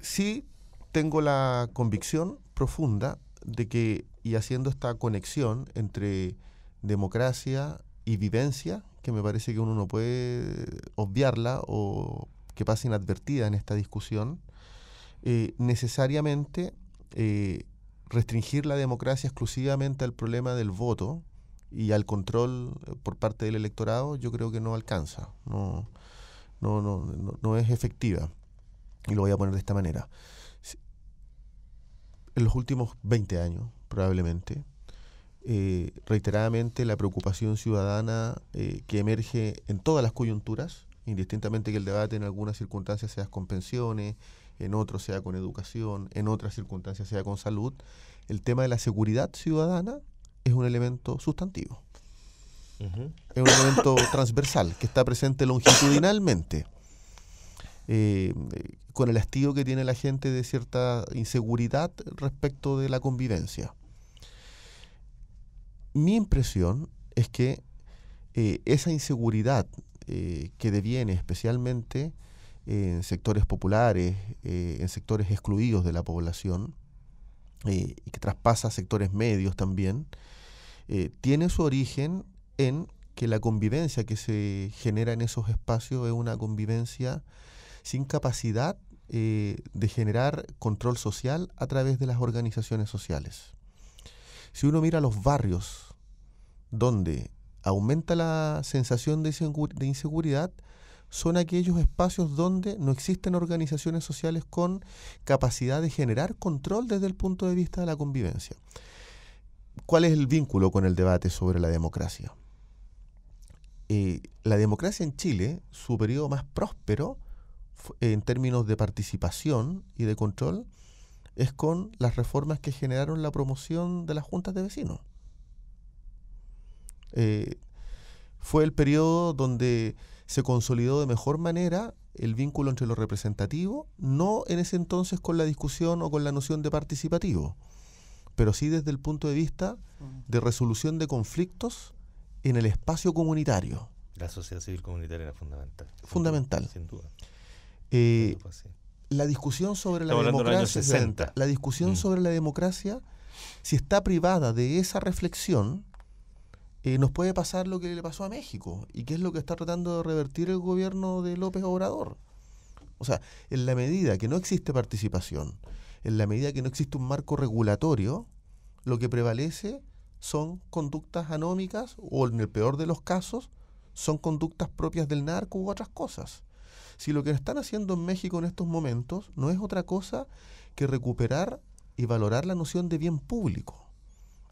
Sí tengo la convicción profunda de que, y haciendo esta conexión entre democracia y vivencia, que me parece que uno no puede obviarla o que pase inadvertida en esta discusión, eh, necesariamente restringir la democracia exclusivamente al problema del voto y al control eh, por parte del electorado, yo creo que no alcanza, no, no, no, no es efectiva. Y lo voy a poner de esta manera. En los últimos 20 años, probablemente, eh, reiteradamente la preocupación ciudadana eh, que emerge en todas las coyunturas, indistintamente que el debate en algunas circunstancias sea con pensiones, en otros sea con educación, en otras circunstancias sea con salud, el tema de la seguridad ciudadana es un elemento sustantivo. Es un elemento transversal que está presente longitudinalmente. Eh, con el hastío que tiene la gente de cierta inseguridad respecto de la convivencia. Mi impresión es que eh, esa inseguridad eh, que deviene especialmente en sectores populares, en sectores excluidos de la población, eh, y que traspasa sectores medios también, eh, tiene su origen en que la convivencia que se genera en esos espacios es una convivencia sin capacidad eh, de generar control social a través de las organizaciones sociales. Si uno mira los barrios donde aumenta la sensación de inseguridad, son aquellos espacios donde no existen organizaciones sociales con capacidad de generar control desde el punto de vista de la convivencia. ¿Cuál es el vínculo con el debate sobre la democracia? Eh, la democracia en Chile, su periodo más próspero en términos de participación y de control, es con las reformas que generaron la promoción de las juntas de vecinos. Eh, fue el periodo donde se consolidó de mejor manera el vínculo entre lo representativo, no en ese entonces con la discusión o con la noción de participativo, pero sí desde el punto de vista de resolución de conflictos en el espacio comunitario. La sociedad civil comunitaria era fundamental. Fundamental. Sin duda. Eh, la discusión sobre la 60. la discusión mm. sobre la democracia, si está privada de esa reflexión, eh, nos puede pasar lo que le pasó a México y que es lo que está tratando de revertir el gobierno de López Obrador. O sea, en la medida que no existe participación, en la medida que no existe un marco regulatorio, lo que prevalece son conductas anómicas o en el peor de los casos son conductas propias del narco u otras cosas. Si lo que están haciendo en México en estos momentos no es otra cosa que recuperar y valorar la noción de bien público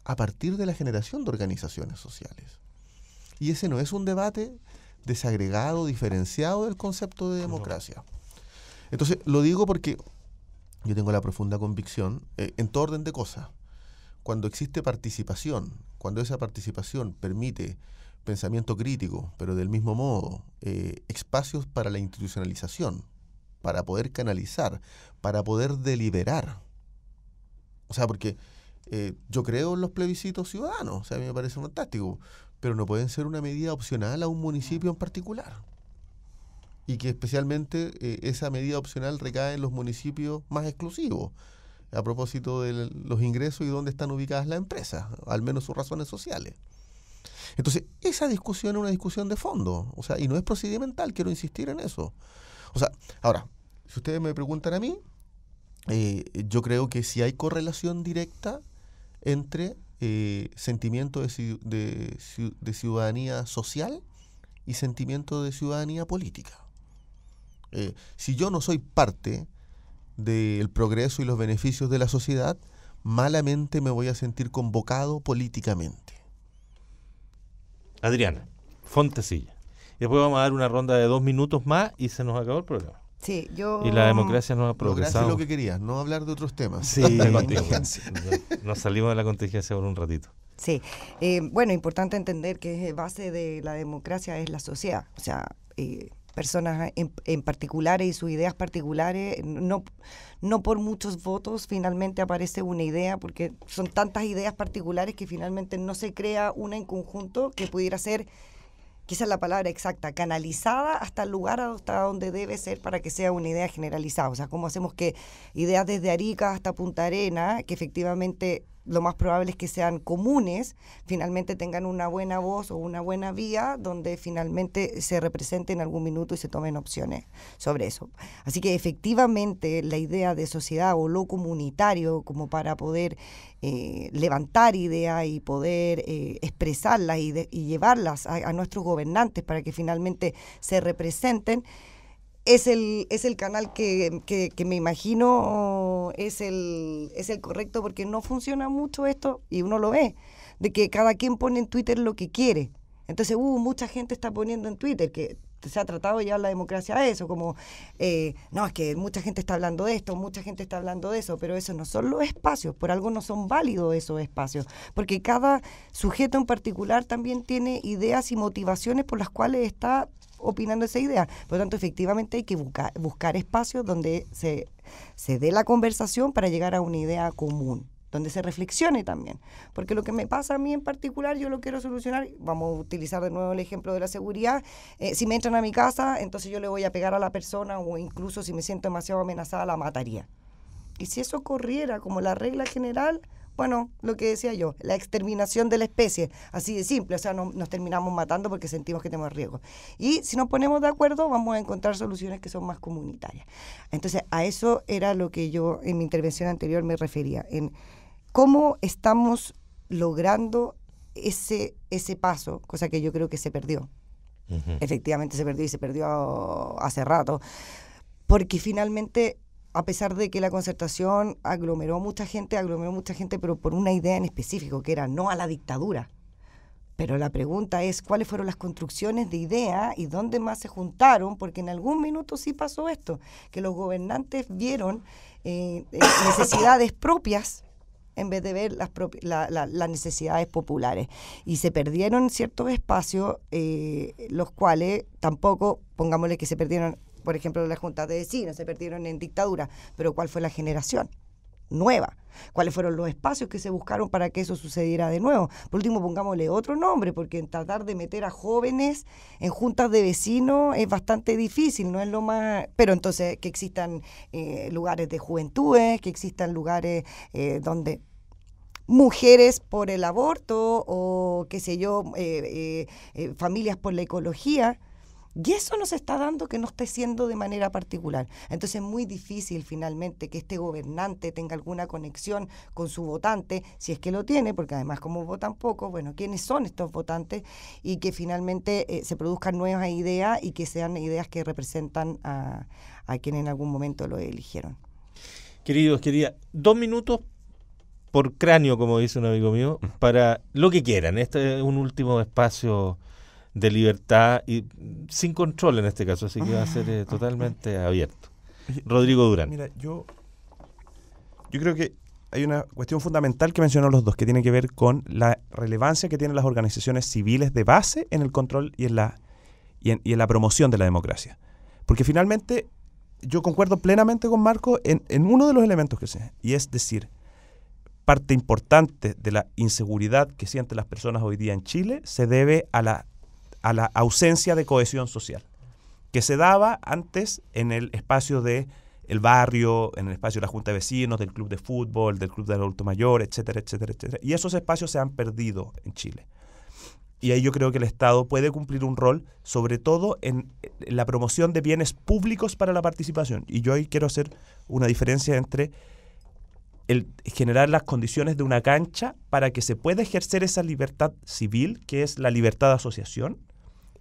a partir de la generación de organizaciones sociales. Y ese no es un debate desagregado, diferenciado del concepto de democracia. Entonces, lo digo porque yo tengo la profunda convicción, eh, en todo orden de cosas, cuando existe participación, cuando esa participación permite pensamiento crítico, pero del mismo modo, eh, espacios para la institucionalización, para poder canalizar, para poder deliberar. O sea, porque eh, yo creo en los plebiscitos ciudadanos, o sea, a mí me parece fantástico, pero no pueden ser una medida opcional a un municipio en particular. Y que especialmente eh, esa medida opcional recae en los municipios más exclusivos, a propósito de los ingresos y dónde están ubicadas las empresas, al menos sus razones sociales. Entonces, esa discusión es una discusión de fondo, o sea, y no es procedimental, quiero insistir en eso. O sea, ahora, si ustedes me preguntan a mí, eh, yo creo que si hay correlación directa entre eh, sentimiento de, ciudadanía social y sentimiento de ciudadanía política. Eh, si yo no soy parte del progreso y los beneficios de la sociedad, malamente me voy a sentir convocado políticamente. Adriana, fontecilla Después vamos a dar una ronda de dos minutos más y se nos acabó el programa. Sí, yo... Y la democracia no ha progresado. lo que quería, no hablar de otros temas. Sí, la contingencia. Nos salimos de la contingencia por un ratito. Sí, eh, bueno, importante entender que base de la democracia es la sociedad, o sea, eh, personas en, en, particulares y sus ideas particulares, no, no por muchos votos finalmente aparece una idea, porque son tantas ideas particulares que finalmente no se crea una en conjunto que pudiera ser quizás la palabra exacta, canalizada hasta el lugar hasta donde debe ser para que sea una idea generalizada. O sea, cómo hacemos que ideas desde Arica hasta Punta Arena, que efectivamente lo más probable es que sean comunes, finalmente tengan una buena voz o una buena vía donde finalmente se representen en algún minuto y se tomen opciones sobre eso. Así que efectivamente la idea de sociedad o lo comunitario como para poder eh, levantar ideas y poder eh, expresarlas y, llevarlas a nuestros gobernantes para que finalmente se representen, es el, es el canal que, me imagino es el, es el correcto porque no funciona mucho esto y uno lo ve, de que cada quien pone en Twitter lo que quiere. Entonces, uh, mucha gente está poniendo en Twitter, que se ha tratado ya la democracia a eso, como, eh, no, es que mucha gente está hablando de esto, mucha gente está hablando de eso, pero esos no son los espacios, por algo no son válidos esos espacios, porque cada sujeto en particular también tiene ideas y motivaciones por las cuales está opinando esa idea. Por lo tanto, efectivamente hay que buscar, buscar espacios donde se, se dé la conversación para llegar a una idea común donde se reflexione también. Porque lo que me pasa a mí en particular, yo lo quiero solucionar, vamos a utilizar de nuevo el ejemplo de la seguridad, eh, si me entran a mi casa, entonces yo le voy a pegar a la persona o incluso si me siento demasiado amenazada, la mataría. Y si eso corriera como la regla general, bueno, lo que decía yo, la exterminación de la especie, así de simple, o sea, no, nos terminamos matando porque sentimos que tenemos riesgo. Y si nos ponemos de acuerdo, vamos a encontrar soluciones que son más comunitarias. Entonces, a eso era lo que yo en mi intervención anterior me refería, en cómo estamos logrando ese, ese paso, cosa que yo creo que se perdió. Efectivamente se perdió y se perdió hace rato, porque finalmente, a pesar de que la concertación aglomeró mucha gente, aglomeró mucha gente, pero por una idea en específico, que era no a la dictadura. Pero la pregunta es cuáles fueron las construcciones de idea y dónde más se juntaron, porque en algún minuto sí pasó esto, que los gobernantes vieron eh, eh, necesidades propias en vez de ver las, necesidades populares. Y se perdieron ciertos espacios, eh, los cuales tampoco, pongámosle que se perdieron, por ejemplo, las juntas de vecinos, se perdieron en dictadura, pero ¿cuál fue la generación? nueva. ¿Cuáles fueron los espacios que se buscaron para que eso sucediera de nuevo? Por último, pongámosle otro nombre, porque tratar de meter a jóvenes en juntas de vecinos es bastante difícil, no es lo más... Pero entonces, que existan eh, lugares de juventudes, que existan lugares eh, donde mujeres por el aborto o, qué sé yo, eh, eh, eh, familias por la ecología. Y eso nos está dando que no esté siendo de manera particular. Entonces es muy difícil finalmente que este gobernante tenga alguna conexión con su votante, si es que lo tiene, porque además como votan poco, bueno, ¿quiénes son estos votantes? Y que finalmente se produzcan nuevas ideas y que sean ideas que representan a, a quien en algún momento lo eligieron. Queridos, querida, dos minutos por cráneo, como dice un amigo mío, mm. para lo que quieran. Este es un último espacio de libertad y sin control en este caso, así que va a ser eh, totalmente abierto. Rodrigo Durán. Mira, yo, yo creo que hay una cuestión fundamental que mencionaron los dos, que tiene que ver con la relevancia que tienen las organizaciones civiles de base en el control y en la, y en, la promoción de la democracia. Porque finalmente yo concuerdo plenamente con Marco en, en uno de los elementos que se y es decir, parte importante de la inseguridad que sienten las personas hoy día en Chile se debe a la, a la ausencia de cohesión social, que se daba antes en el espacio de barrio, en el espacio de la Junta de Vecinos, del club de fútbol, del club del adulto mayor, etcétera, etcétera, etcétera. Y esos espacios se han perdido en Chile. Y ahí yo creo que el Estado puede cumplir un rol, sobre todo en la promoción de bienes públicos para la participación. Y yo ahí quiero hacer una diferencia entre el generar las condiciones de una cancha para que se pueda ejercer esa libertad civil, que es la libertad de asociación,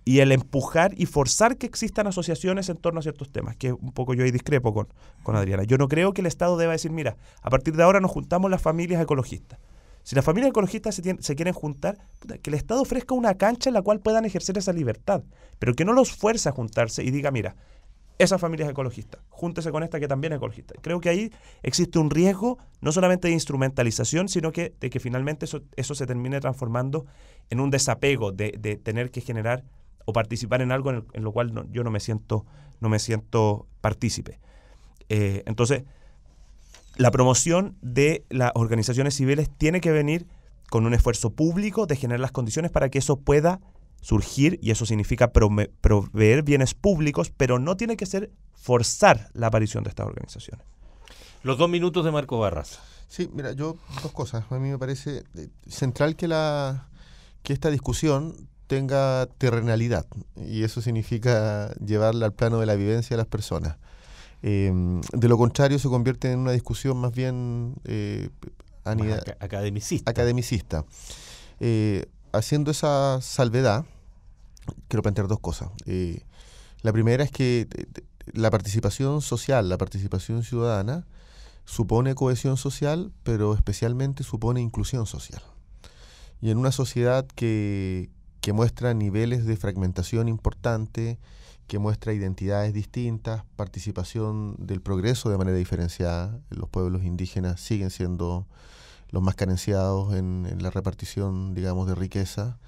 y el empujar y forzar que existan asociaciones en torno a ciertos temas, que un poco yo ahí discrepo con, Adriana. Yo no creo que el Estado deba decir, mira, a partir de ahora nos juntamos las familias ecologistas. Si las familias ecologistas se, quieren juntar, que el Estado ofrezca una cancha en la cual puedan ejercer esa libertad, pero que no los fuerza a juntarse y diga, mira, esa familia es ecologista. Júntese con esta que también es ecologista. Creo que ahí existe un riesgo no solamente de instrumentalización, sino que de que finalmente eso, se termine transformando en un desapego de, tener que generar o participar en algo en, lo cual yo no me siento, no me siento partícipe. Eh, entonces, la promoción de las organizaciones civiles tiene que venir con un esfuerzo público de generar las condiciones para que eso pueda surgir y eso significa proveer bienes públicos, pero no tiene que ser forzar la aparición de estas organizaciones. Los dos minutos de Marco Barras. Sí, mira, yo dos cosas. A mí me parece eh, central que, la, que esta discusión tenga terrenalidad y eso significa llevarla al plano de la vivencia de las personas. Em, de lo contrario, se convierte en una discusión más bien eh, academicista. academicista. Eh, haciendo esa salvedad, quiero plantear dos cosas. Eh, la primera es que eh, eh, la participación social, la participación ciudadana, supone cohesión social, pero especialmente supone inclusión social. Y en una sociedad que, que muestra niveles de fragmentación importante, que muestra identidades distintas, participación del progreso de manera diferenciada, los pueblos indígenas siguen siendo los más carenciados en, la repartición, digamos, de riqueza.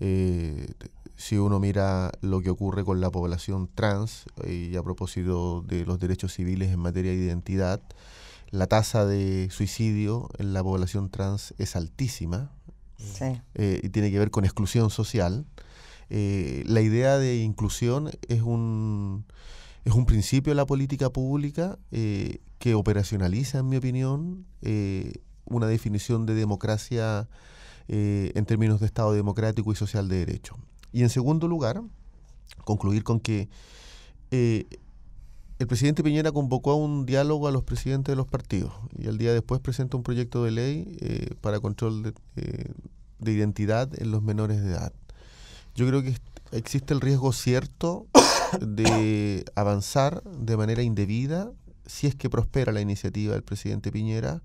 Eh, si uno mira lo que ocurre con la población trans eh, y a propósito de los derechos civiles en materia de identidad, la tasa de suicidio en la población trans es altísima eh, y tiene que ver con exclusión social. la idea de inclusión es un, es un principio de la política pública que operacionaliza, en mi opinión, una definición de democracia eh, en términos de Estado democrático y social de derecho. Y en segundo lugar, concluir con que eh, el presidente Piñera convocó a un diálogo a los presidentes de los partidos y al día después presenta un proyecto de ley eh, para control de, identidad en los menores de edad. Yo creo que existe el riesgo cierto de avanzar de manera indebida si es que prospera la iniciativa del presidente Piñera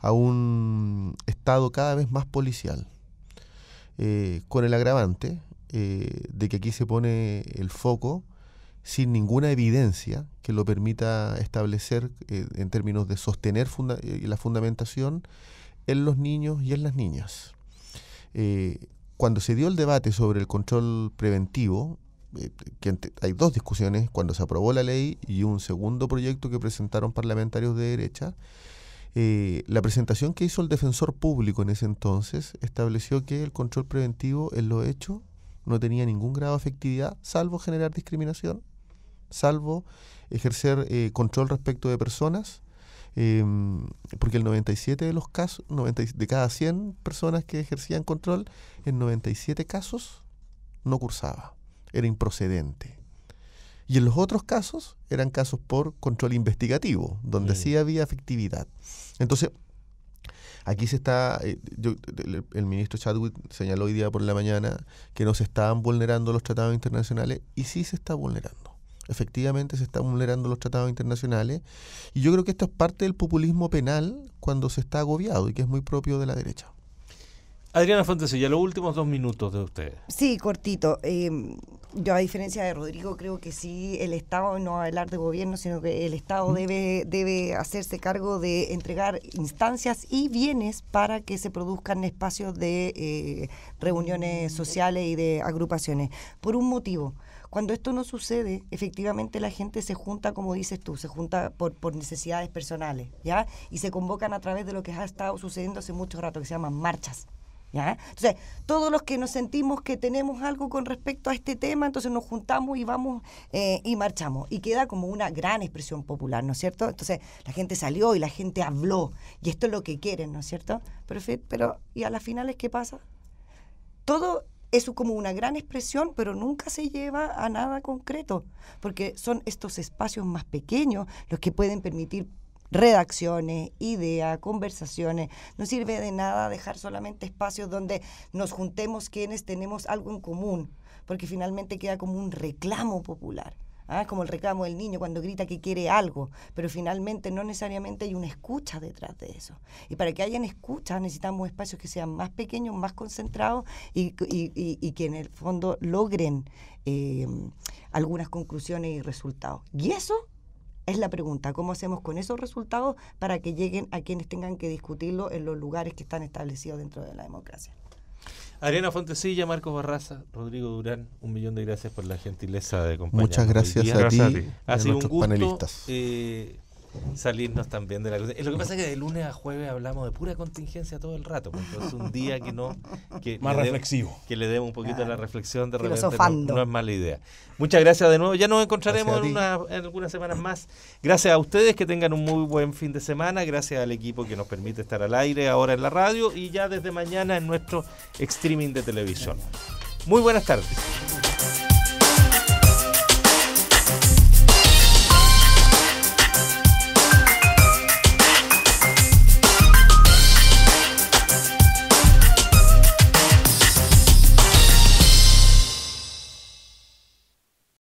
a un Estado cada vez más policial, eh, con el agravante eh, de que aquí se pone el foco sin ninguna evidencia que lo permita establecer eh, en términos de sostener la fundamentación en los niños y en las niñas. cuando se dio el debate sobre el control preventivo, que hay dos discusiones, cuando se aprobó la ley y un segundo proyecto que presentaron parlamentarios de derecha, eh, la presentación que hizo el defensor público en ese entonces estableció que el control preventivo en lo hecho no tenía ningún grado de efectividad, salvo generar discriminación, salvo ejercer eh, control respecto de personas, em, porque el 97 de los casos, de cada 100 personas que ejercían control, en 97 casos no cursaba, era improcedente. Y en los otros casos eran casos por control investigativo, donde mm. sí, había efectividad. Entonces, aquí se está, eh, el, ministro Chadwick señaló hoy día por la mañana que no se estaban vulnerando los tratados internacionales y sí se está vulnerando. Efectivamente se están vulnerando los tratados internacionales y yo creo que esto es parte del populismo penal cuando se está agobiado y que es muy propio de la derecha. Adriana ya los últimos dos minutos de usted. Sí, cortito. Eh yo, a diferencia de Rodrigo, creo que sí, el Estado, no a hablar de gobierno, sino que el Estado mm. debe, debe hacerse cargo de entregar instancias y bienes para que se produzcan espacios de eh, reuniones mm. sociales y de agrupaciones. Por un motivo, cuando esto no sucede, efectivamente la gente se junta, como dices tú, se junta por, por, necesidades personales, ¿ya? Y se convocan a través de lo que ha estado sucediendo hace mucho rato, que se llaman marchas. Entonces, todos los que nos sentimos que tenemos algo con respecto a este tema, entonces nos juntamos y vamos eh, y marchamos. Y queda como una gran expresión popular, ¿no es cierto? Entonces, la gente salió y la gente habló. Y esto es lo que quieren, ¿no es cierto? Pero, pero ¿y a las finales qué pasa? Todo es como una gran expresión, pero nunca se lleva a nada concreto, porque son estos espacios más pequeños los que pueden permitir redacciones, ideas, conversaciones. No sirve de nada dejar solamente espacios donde nos juntemos quienes tenemos algo en común, porque finalmente queda como un reclamo popular. ¿ah? como el reclamo del niño cuando grita que quiere algo, pero finalmente no necesariamente hay una escucha detrás de eso. Y para que haya escucha necesitamos espacios que sean más pequeños, más concentrados y, que en el fondo logren eh, algunas conclusiones y resultados. Y eso es la pregunta, ¿cómo hacemos con esos resultados para que lleguen a quienes tengan que discutirlo en los lugares que están establecidos dentro de la democracia? Ariana Fontecilla, Marcos Barraza, Rodrigo Durán, un millón de gracias por la gentileza de acompañarnos. Muchas gracias a ti, gracias a Panelistas. Eh, salirnos también de la es eh, Lo que pasa es que de lunes a jueves hablamos de pura contingencia todo el rato, es pues, entonces un día que no... Más reflexivo. que le demos un poquito de la reflexión de pues, repente no, es mala idea. Muchas gracias de nuevo. Ya nos encontraremos en, algunas semanas más. Gracias a ustedes, que tengan un muy buen fin de semana. Gracias al equipo que nos permite estar al aire ahora en la radio y ya desde mañana en nuestro streaming de televisión. Muy buenas tardes.